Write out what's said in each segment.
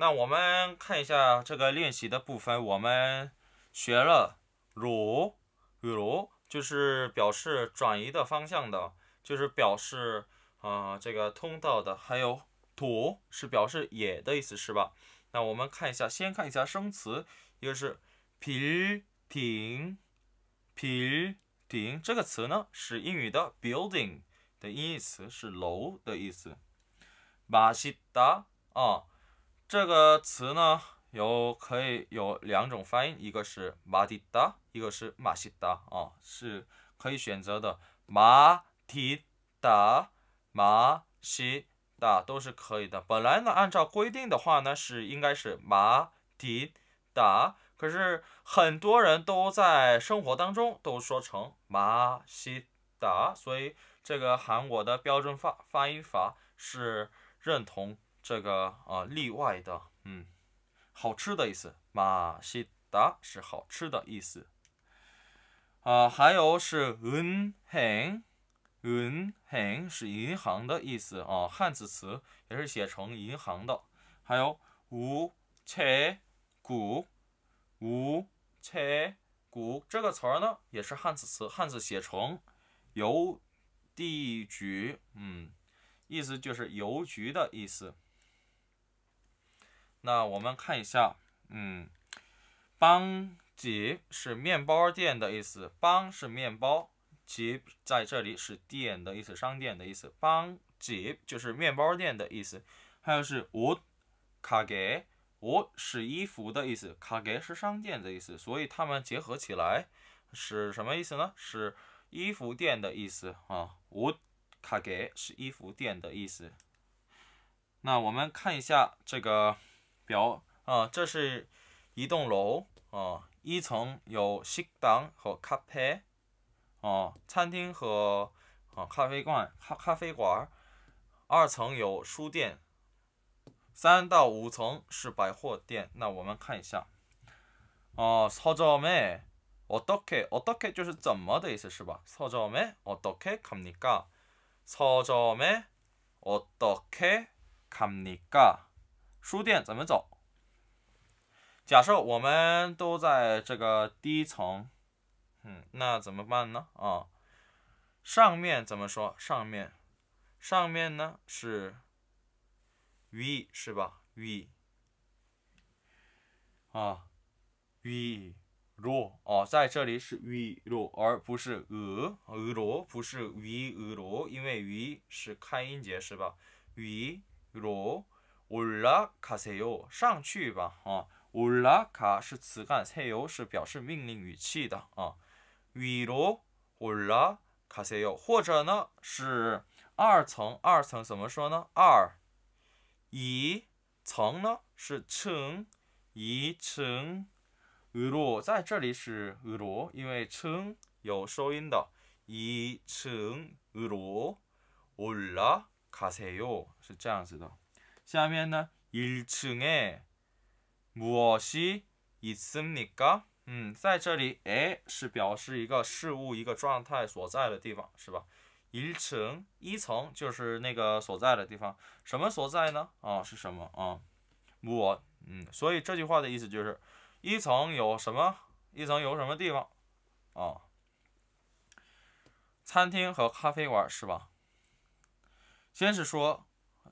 那我们看一下这个练习的部分，我们学了如，如就是表示转移的方向的，就是表示啊这个通道的，还有土是表示野的意思是吧？那我们看一下，先看一下生词，一个是平顶，平顶这个词呢是英语的 building 的音译词，是楼的意思，马西达啊。这个词呢，有可以有两种发音，一个是马蒂达，一个是马西达啊，是可以选择的。马蒂达、马西达都是可以的。本来呢，按照规定的话呢，是应该是马蒂达，可是很多人都在生活当中都说成马西达，所以这个韩国的标准发发音法是认同。这个啊，例外的，嗯，好吃的意思，马西达是好吃的意思。啊，还有是银行，银行是银行的意思啊，汉字词也是写成银行的。还有无切股，无切股这个词呢，也是汉字词，汉字写成邮递局，嗯，意思就是邮局的意思。那我们看一下，嗯邦吉是面包店的意思邦是面包吉在这里是店的意思，商店的意思邦吉就是面包店的意思。还有是 u 卡给 g 是衣服的意思卡给是商店的意思，所以它们结合起来是什么意思呢？是衣服店的意思啊，u 卡给是衣服店的意思。那我们看一下这个。 表啊呃这是一栋楼啊呃一层有食堂和咖啡哦餐厅和啊咖啡馆咖咖啡馆二层有书店三到五层是百货店那我们看一下哦서점에어떻게어떻게就是怎么的意思是吧서점에어떻게갑니까서점에어떻게갑니까 书店怎么走？假设我们都在这个低层，嗯，那怎么办呢？啊，上面怎么说？上面，上面呢是，V 是吧？v 啊，v 로啊，在这里是 V 로， 而不是으으 로， 不是 V 으 로， 因为 V 是开音节是吧？위로올라가세 요， 上去吧啊。올라가是词干，세요是表示命令语气的啊。위로올라가세 요， 或者呢是二层，二层怎么说呢？二一层呢是 층， 一层으로在这里是으 로， 因为층有收音的，一층으로올라가세요是这样子的。下面呢？一층에무엇이있습니 까？ 嗯，在这里，哎，是表示一个事物、一个状态所在的地方，是吧？一层，一层就是那个所在的地方。什么所在呢？啊，是什么啊？我，嗯，所以这句话的意思就是，一层有什么？一层有什么地方？啊，餐厅和咖啡馆，是吧？先是说。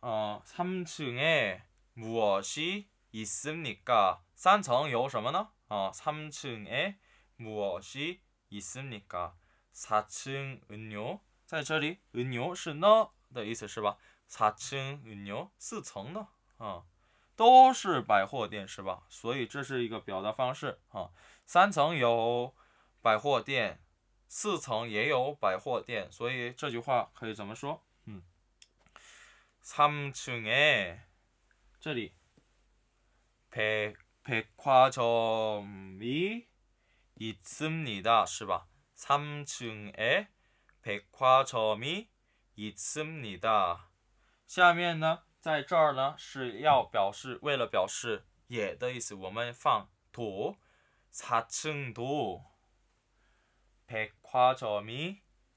啊，3층에무엇이있습니 까？ 三层有什么呢？啊，3층에무엇이있습니 까？ 층은在这里，은是呢的意思是吧？4층은四层呢？啊，都是百货店是吧？所以这是一个表达方式啊。三层有百货店，四层也有百货店，所以这句话可以怎么说？ 3층에 저리 백 백화점이 있습니다. 是吧? 3층에 백화점이 있습니다. 下面呢，在这儿呢是要表示为了表示也的意思，我们放도4층도 백화점이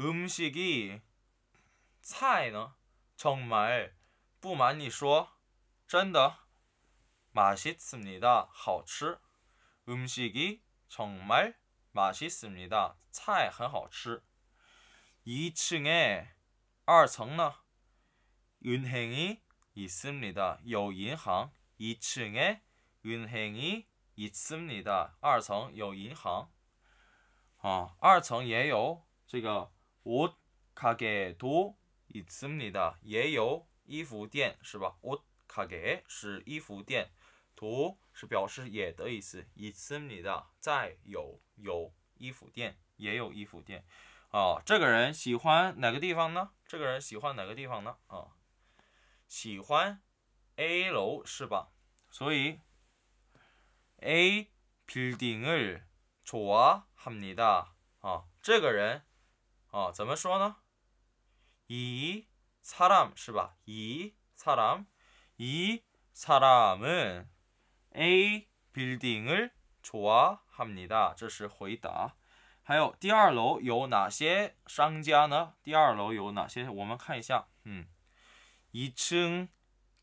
음식이 菜는 정말 不瞒你说真的 맛있습니다. 好吃 음식이 정말 맛있습니다. 菜很好吃 2층에 2층呢 은행이 있습니다. 有银行 2층에 은행이 있습니다. 2층有银行. 어, 2층也有这个 옷 가게도 있습니다. 也有衣服店옷 가게 是衣店도表示也 的意思。있습니다. 再有有衣服店，也有衣服店。啊，这个人喜欢哪个地方呢？这个人喜欢哪个地方呢？啊，喜欢 A 楼是吧？所以 A 빌딩을 좋아합니다. 啊，这个人。哦，怎么说呢？이사람是吧？이사람이사람은 A 빌딩을좋아합니 다。 这是回答。还有第二楼有哪些商家呢？第二楼有哪些？我们看一下，嗯，이층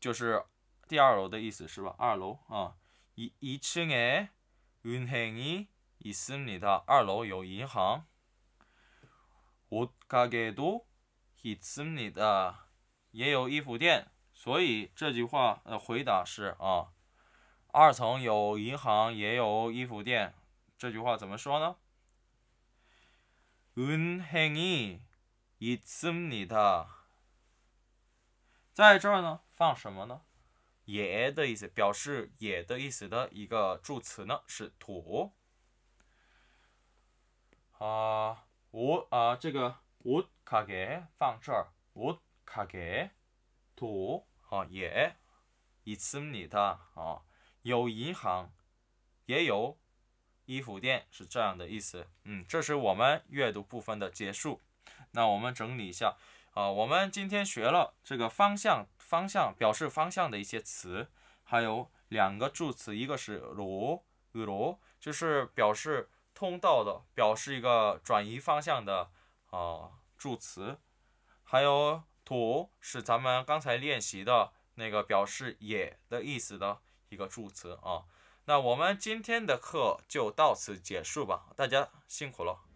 就是第二楼的意思是吧？二楼啊，이이층에은행이있습니 다。 二楼有银行。我家给多，一层里的也有衣服店，所以这句话的回答是啊，二层有银行也有衣服店。这句话怎么说呢？うんはに、一層里的，在这儿呢放什么呢？也的意思，表示也的意思的一个助词呢是土。啊。我啊，这个我卡给放这儿。我卡给도啊也있습니다啊，有银行也有衣服店，是这样的意思。嗯，这是我们阅读部分的结束。那我们整理一下啊，我们今天学了这个方向方向表示方向的一些词，还有两个助词，一个是 로， 로就是表示。通道的表示一个转移方向的啊助词，还有“土”是咱们刚才练习的那个表示“也”的意思的一个助词啊。那我们今天的课就到此结束吧，大家辛苦了。